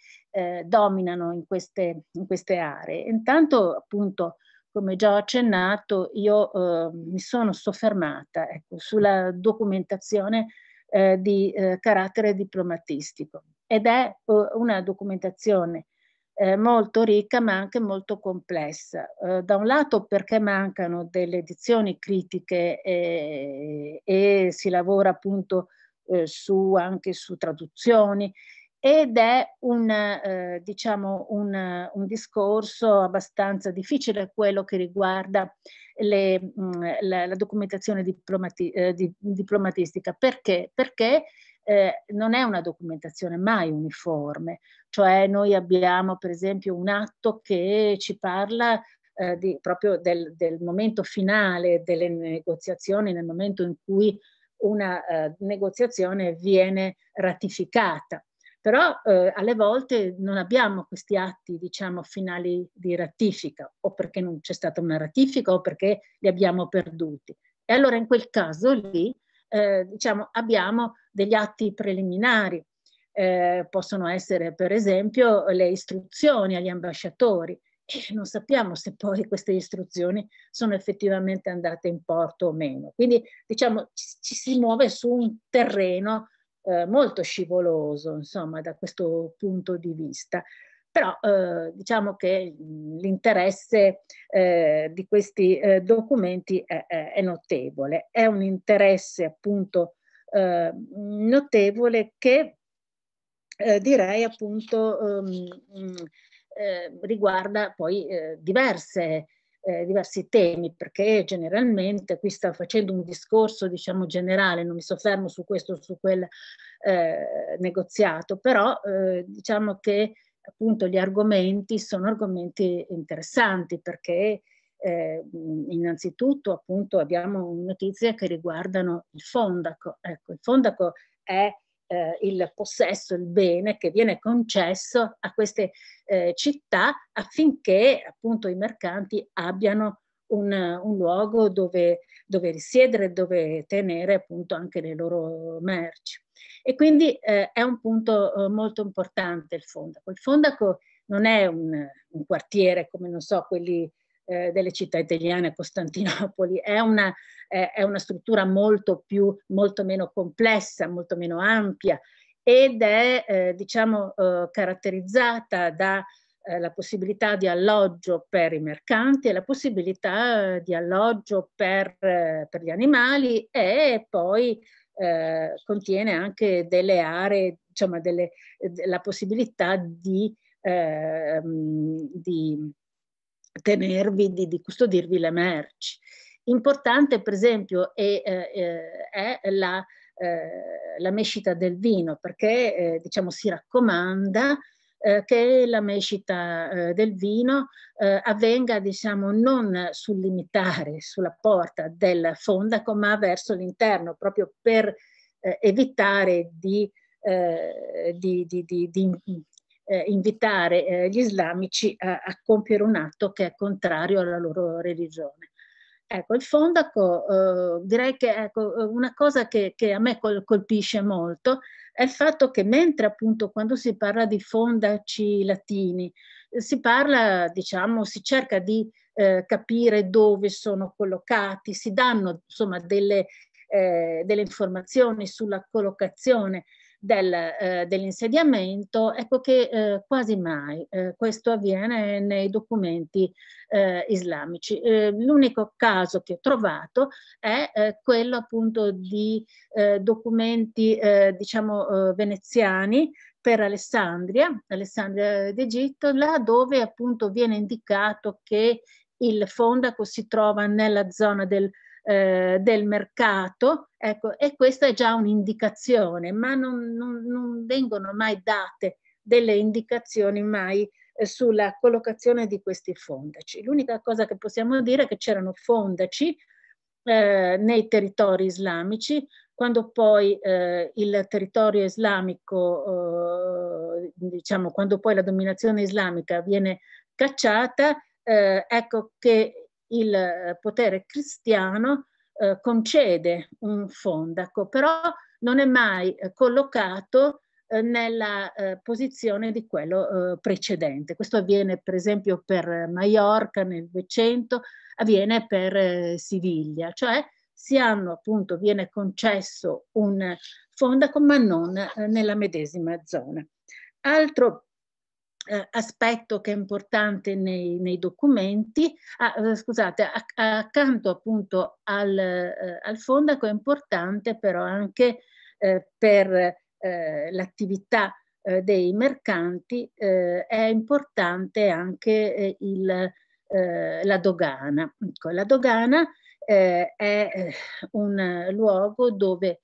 dominano in queste, in queste aree. Intanto, appunto, come già ho accennato, io eh, mi sono soffermata ecco, sulla documentazione eh, di eh, carattere diplomatistico ed è eh, una documentazione eh, molto ricca ma anche molto complessa. Eh, da un lato perché mancano delle edizioni critiche e si lavora appunto su, anche su traduzioni ed è un, eh, diciamo un, un, discorso abbastanza difficile quello che riguarda le, mh, mm, la, la, documentazione diplomati, eh, di, diplomatistica. Perché? Perché eh, non è una documentazione mai uniforme, cioè noi abbiamo per esempio un atto che ci parla eh, di, proprio del, del momento finale delle negoziazioni, nel momento in cui una eh, negoziazione viene ratificata però eh, alle volte non abbiamo questi atti, diciamo, finali di ratifica, o perché non c'è stata una ratifica o perché li abbiamo perduti. E allora in quel caso lì, eh, diciamo, abbiamo degli atti preliminari, eh, possono essere per esempio le istruzioni agli ambasciatori, e non sappiamo se poi queste istruzioni sono effettivamente andate in porto o meno. Quindi diciamo ci, ci si muove su un terreno eh, molto scivoloso, insomma, da questo punto di vista. Però eh, diciamo che l'interesse eh, di questi eh, documenti è, è, notevole, è un interesse appunto eh, notevole che direi appunto ehm, mm, riguarda poi diverse eh, diversi temi, perché generalmente qui sto facendo un discorso diciamo generale, non mi soffermo su questo o su quel eh, negoziato, però eh, diciamo che appunto gli argomenti sono argomenti interessanti perché eh, innanzitutto appunto abbiamo notizie che riguardano il fondaco. Ecco, il fondaco è eh, il possesso, il bene che viene concesso a queste eh, città affinché appunto i mercanti abbiano un, un luogo dove, dove, risiedere, dove tenere appunto anche le loro merci. E quindi eh, è un punto eh, molto importante il fondaco. Il fondaco non è un, un quartiere come non so quelli eh, delle città italiane a Costantinopoli, è una, eh, è una struttura molto, più, molto meno complessa, molto meno ampia ed è eh, diciamo, eh, caratterizzata dalla eh, la possibilità di alloggio per i mercanti e la possibilità eh, di alloggio per, per gli animali e poi eh, contiene anche delle aree, diciamo, delle, la possibilità di, eh, mm, di tenervi, di, di custodirvi le merci. Importante per esempio è, è, eh, eh, è la, eh, la, mescita del vino perché diciamo, si raccomanda eh, che la mescita eh, del vino eh, avvenga diciamo, non sul limitare, sulla porta del fondaco, ma verso l'interno, proprio per evitare di, di, di, di eh, invitare eh, gli islamici a, a, compiere un atto che è contrario alla loro religione. Ecco, il fondaco, eh, direi che ecco, una cosa che, che a me col, colpisce molto è il fatto che mentre appunto quando si parla di fondaci latini, eh, si parla, diciamo, si cerca di eh, capire dove sono collocati, si danno insomma delle, eh, delle informazioni sulla collocazione del, eh, dell'insediamento, ecco che eh, quasi mai eh, questo avviene nei documenti eh, islamici. Eh, l'unico caso che ho trovato è eh, quello appunto di documenti diciamo veneziani per Alessandria, Alessandria d'Egitto, là dove appunto viene indicato che il fondaco si trova nella zona del eh, del mercato, ecco, e questa è già un'indicazione, ma non, non, non vengono mai date delle indicazioni mai eh, sulla collocazione di questi fondaci. L'unica cosa che possiamo dire è che c'erano fondaci eh, nei territori islamici, quando poi eh, il territorio islamico, eh, diciamo, quando poi la dominazione islamica viene cacciata, eh, ecco che il eh, potere cristiano eh, concede un fondaco, però non è mai eh, collocato eh, nella eh, posizione di quello eh, precedente. Questo avviene per esempio per Maiorca nel 200, avviene per Siviglia, cioè si hanno appunto, viene concesso un fondaco ma non nella medesima zona. Altro eh, aspetto che è importante nei, nei documenti, ah, eh, scusate, acc accanto appunto al, eh, al, fondaco è importante però anche eh, per eh, l'attività dei mercanti è importante anche il, la dogana. Ecco, la dogana è un luogo dove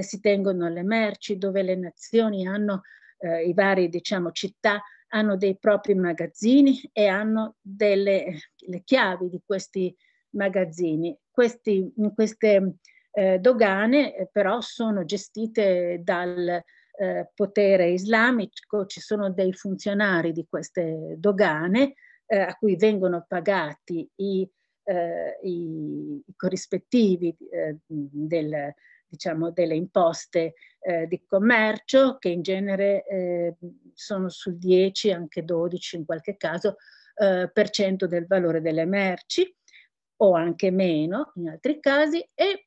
si tengono le merci, dove le nazioni hanno eh, i vari diciamo, città hanno dei propri magazzini e hanno delle le chiavi di questi magazzini. Questi, queste eh, dogane eh, però sono gestite dal eh, potere islamico, ci sono dei funzionari di queste dogane eh, a cui vengono pagati i, eh, i, i corrispettivi del, diciamo, delle imposte eh, di commercio che in genere eh, sono sul 10, anche 12 in qualche caso, eh, per cento del valore delle merci o anche meno in altri casi e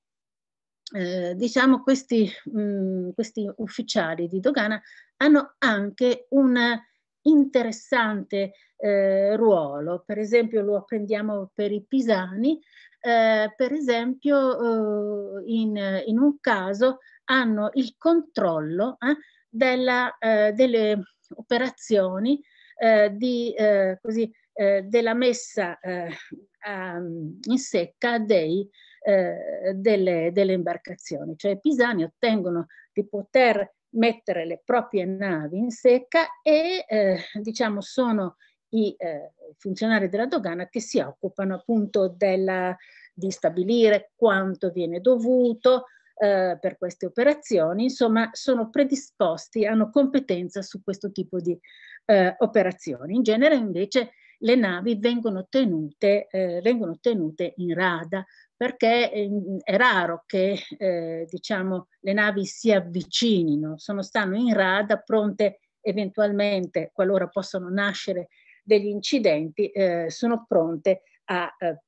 eh, diciamo questi, mh, mm, questi ufficiali di dogana hanno anche un interessante eh, ruolo. Per esempio lo apprendiamo per i pisani eh, per esempio eh, in, in, un caso hanno il controllo eh, della, eh, delle operazioni di, così, della messa a, in secca dei, delle, delle imbarcazioni. Cioè i pisani ottengono di poter mettere le proprie navi in secca e eh, diciamo sono i eh, funzionari della dogana che si occupano appunto della, di stabilire quanto viene dovuto eh, per queste operazioni, insomma sono predisposti, hanno competenza su questo tipo di eh, operazioni. In genere invece le navi vengono tenute, eh, vengono tenute in rada perché ehm, è raro che eh, diciamo, le navi si avvicinino, sono, stanno in rada pronte eventualmente, qualora possano nascere degli incidenti eh, sono pronte a, eh,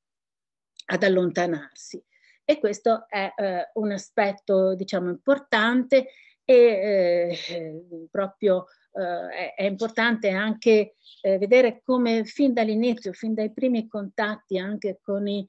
ad allontanarsi. E questo è eh, un aspetto diciamo, importante e eh, proprio eh, è, è, importante anche eh, vedere come fin dall'inizio, fin dai primi contatti anche con, i,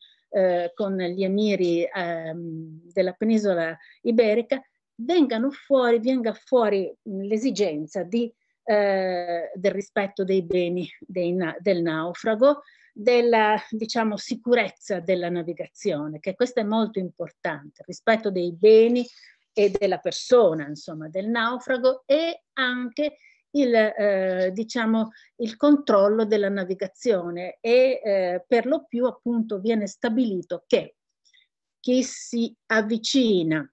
con gli emiri ehm, della penisola iberica, vengano fuori, venga fuori l'esigenza di eh, del rispetto dei beni dei, del naufrago, della diciamo, sicurezza della navigazione, che questo è molto importante, rispetto dei beni e della persona, insomma, del naufrago e anche il, eh, diciamo, il controllo della navigazione e eh, per lo più appunto viene stabilito che chi si avvicina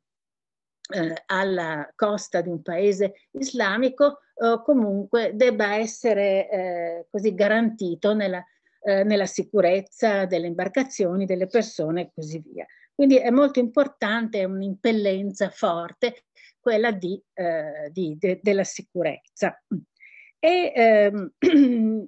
eh, alla costa di un paese islamico eh, comunque debba essere eh, così garantito nella, eh, nella, sicurezza delle imbarcazioni, delle persone e così via. Quindi è molto importante, è un'impellenza forte quella di, eh, di, de, della sicurezza. E ehm,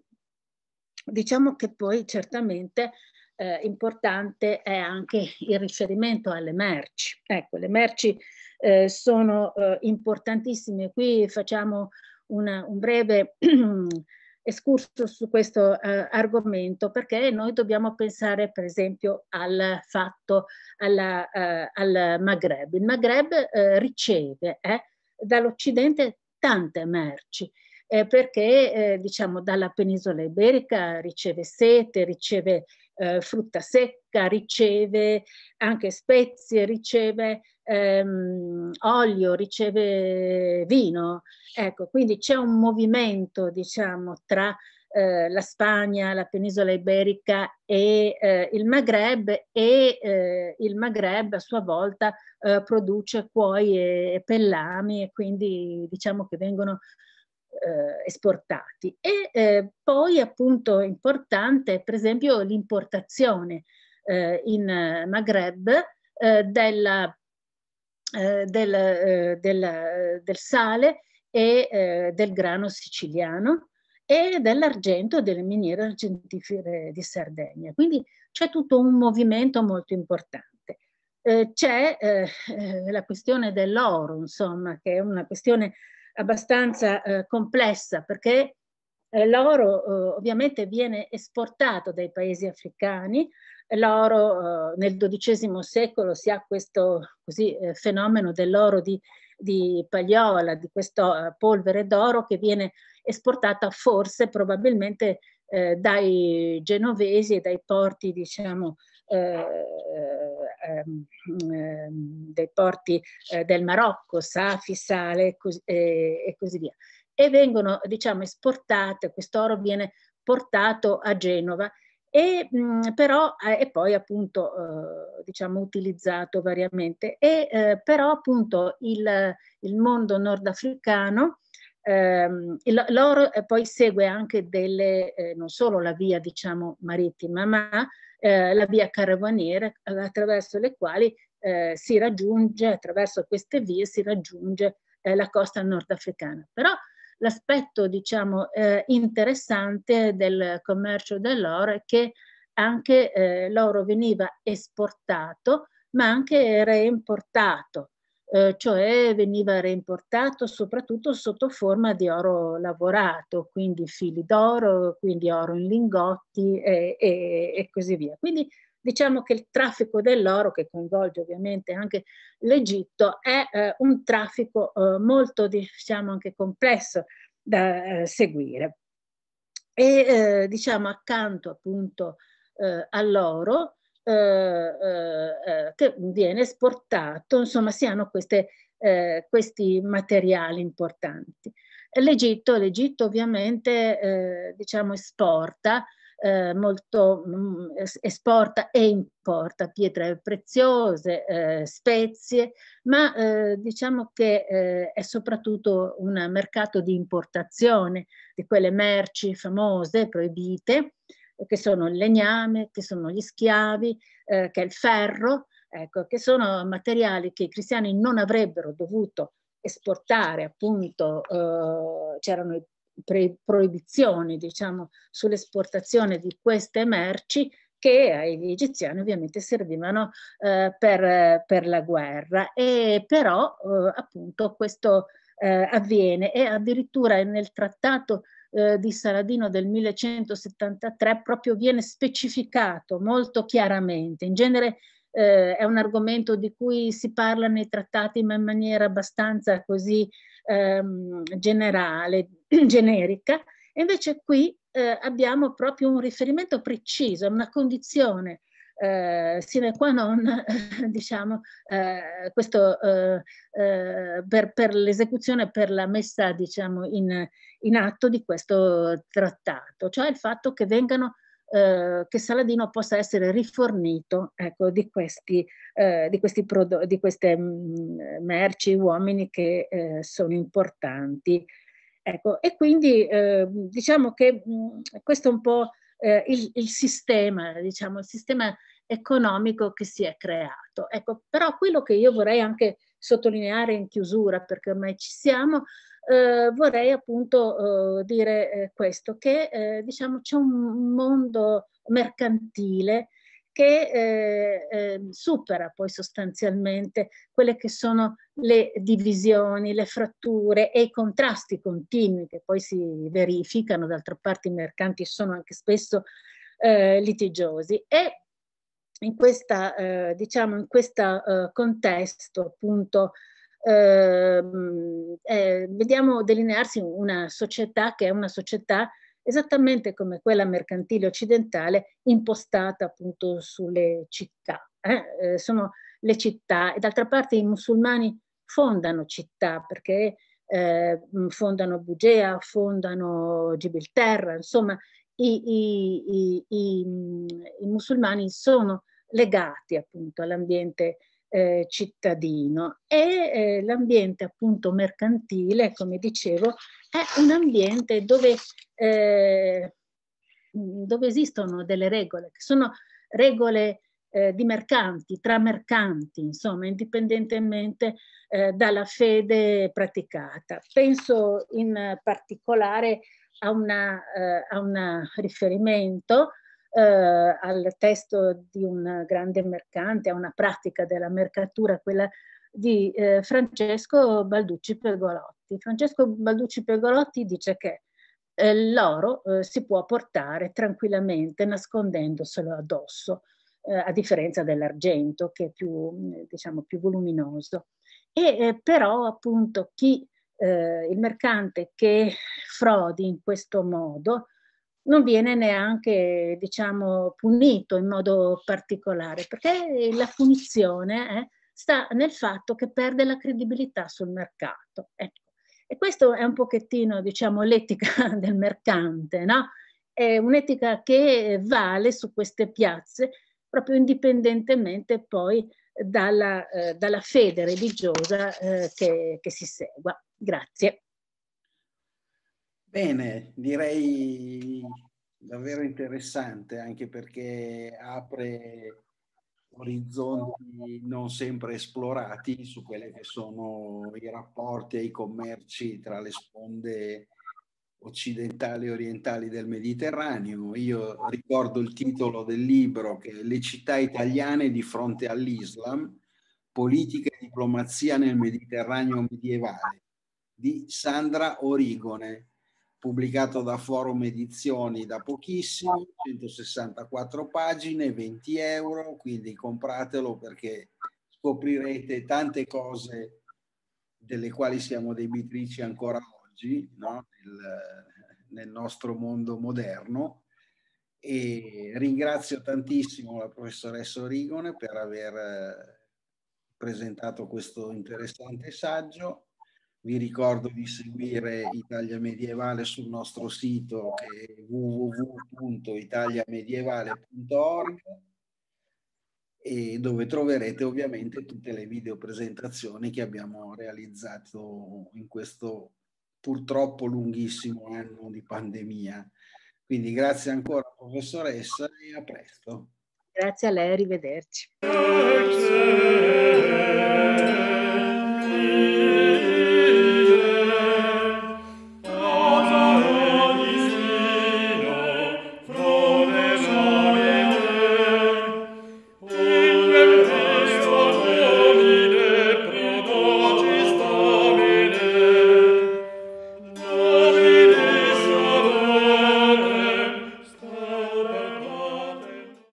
diciamo che poi certamente eh, importante è anche il riferimento alle merci. Ecco, le merci eh, sono eh, importantissime. Qui facciamo una, un breve escurso su questo eh, argomento perché noi dobbiamo pensare per esempio al fatto alla, eh, al Maghreb. Il Maghreb eh, riceve eh, dall'Occidente tante merci eh, perché eh, diciamo, dalla penisola iberica riceve sete, riceve eh, frutta secca, riceve anche spezie, riceve ehm, olio, riceve vino. Ecco, quindi c'è un movimento diciamo, tra eh, la Spagna, la penisola iberica e eh, il Maghreb e eh, il Maghreb a sua volta eh, produce cuoi e, e, pellami e quindi diciamo che vengono eh, esportati. E eh, poi appunto importante per esempio l'importazione eh, in Maghreb eh, della, eh, del, eh, del, del, sale e del grano siciliano e dell'argento e delle miniere argentifere di Sardegna. Quindi c'è tutto un movimento molto importante. Eh, c'è eh, la questione dell'oro, insomma, che è una questione abbastanza eh, complessa perché eh, l'oro eh, ovviamente viene esportato dai paesi africani, l'oro eh, nel XII secolo si ha questo così, eh, fenomeno dell'oro di, di, pagliola, di questa eh, polvere d'oro che viene esportata forse probabilmente dai genovesi e dai porti diciamo eh, Ehm, mm, ehm, dei porti eh, del Marocco, Safi, Sale e così via. E vengono, diciamo, esportate, quest'oro viene portato a Genova e mh, mm, però è eh, poi appunto eh, diciamo utilizzato variamente e eh, però appunto il, il mondo nordafricano ehm, l'oro eh, poi segue anche delle eh, non solo la via diciamo marittima ma eh, la via Caravaniera attraverso le quali eh, si raggiunge, attraverso queste vie si raggiunge eh, la costa nordafricana. Però l'aspetto diciamo eh, interessante del commercio dell'oro è che anche eh, l'oro veniva esportato ma anche reimportato eh, cioè veniva reimportato soprattutto sotto forma di oro lavorato, quindi fili d'oro, quindi oro in lingotti e, e, e così via. Quindi diciamo che il traffico dell'oro, che coinvolge ovviamente anche l'Egitto, è eh, un traffico eh, molto, diciamo, anche complesso da eh, seguire. E eh, diciamo accanto appunto eh, all'oro eh, eh, eh, che viene esportato, insomma si hanno queste, questi materiali importanti. L'Egitto, L'Egitto ovviamente diciamo esporta eh, molto mh, mm, esporta e importa pietre preziose, eh, spezie, ma eh, diciamo che è soprattutto un mercato di importazione di quelle merci famose, proibite, che sono il legname, che sono gli schiavi, eh, che è il ferro, ecco, che sono materiali che i cristiani non avrebbero dovuto esportare, appunto eh, c'erano pre- proibizioni diciamo, sull'esportazione di queste merci che agli egiziani ovviamente servivano eh, per, per, la guerra. E però eh, appunto questo eh, avviene e addirittura nel trattato eh, di Saladino del 1173 proprio viene specificato molto chiaramente. In genere eh, è un argomento di cui si parla nei trattati ma in maniera abbastanza così ehm, generale, generica, e invece qui eh, abbiamo proprio un riferimento preciso, una condizione eh, sine qua non, diciamo, eh, questo eh, eh, per, per l'esecuzione, per la messa diciamo, in, in, atto di questo trattato, cioè il fatto che vengano eh, che Saladino possa essere rifornito ecco, di, questi, eh, di, questi di, queste mh, mm, merci, uomini che sono importanti. Ecco, e quindi diciamo che mh, mm, questo è un po' eh, il, il, sistema, diciamo, il sistema economico che si è creato. Ecco, però quello che io vorrei anche sottolineare in chiusura, perché ormai ci siamo, eh, vorrei appunto eh, dire eh, questo, che eh, diciamo c'è un mondo mercantile che eh, eh, supera poi sostanzialmente quelle che sono le divisioni, le fratture e i contrasti continui che poi si verificano, d'altra parte i mercanti sono anche spesso eh, litigiosi e in, questa, eh, diciamo, in questo eh, contesto appunto ehm, eh, vediamo delinearsi una società che è una società esattamente come quella mercantile occidentale impostata appunto sulle città. Eh? eh? sono le città e d'altra parte i musulmani fondano città perché eh, fondano Bugea, fondano Gibilterra, insomma i, i, i, i musulmani sono legati appunto all'ambiente eh, cittadino e eh, l'ambiente appunto mercantile, come dicevo, è un ambiente dove, eh, dove esistono delle regole, che sono regole eh, di mercanti, tra mercanti, insomma, indipendentemente eh, dalla fede praticata. Penso in particolare a, una, eh, a un riferimento eh, al testo di un grande mercante, a una pratica della mercatura, quella di eh, Francesco Balducci Pergolotti. Francesco Balducci Pergolotti dice che eh, l'oro eh, si può portare tranquillamente nascondendoselo addosso, eh, a differenza dell'argento che è più, mm, diciamo, più voluminoso. E eh, però appunto chi eh, il mercante che frodi in questo modo non viene neanche diciamo, punito in modo particolare, perché la punizione eh, sta nel fatto che perde la credibilità sul mercato. Ecco. E questo è un pochettino diciamo, l'etica del mercante, no? è un'etica che vale su queste piazze proprio indipendentemente poi dalla, eh, dalla fede religiosa eh, che, che si segua. Grazie. Bene, direi davvero interessante anche perché apre orizzonti non sempre esplorati su quelli che sono i rapporti e i commerci tra le sponde occidentali e orientali del Mediterraneo. Io ricordo il titolo del libro che è Le città italiane di fronte all'Islam, politica e diplomazia nel Mediterraneo medievale di Sandra Origone pubblicato da Forum Edizioni da pochissimo, 164 pagine, 20 euro, quindi compratelo perché scoprirete tante cose delle quali siamo debitrici ancora oggi no? nel, nel nostro mondo moderno. E ringrazio tantissimo la professoressa Origone per aver eh, presentato questo interessante saggio vi ricordo di seguire Italia Medievale sul nostro sito che è www.italiamedievale.org e dove troverete ovviamente tutte le video presentazioni che abbiamo realizzato in questo purtroppo lunghissimo anno di pandemia. Quindi grazie ancora professoressa e a presto. Grazie a lei, arrivederci.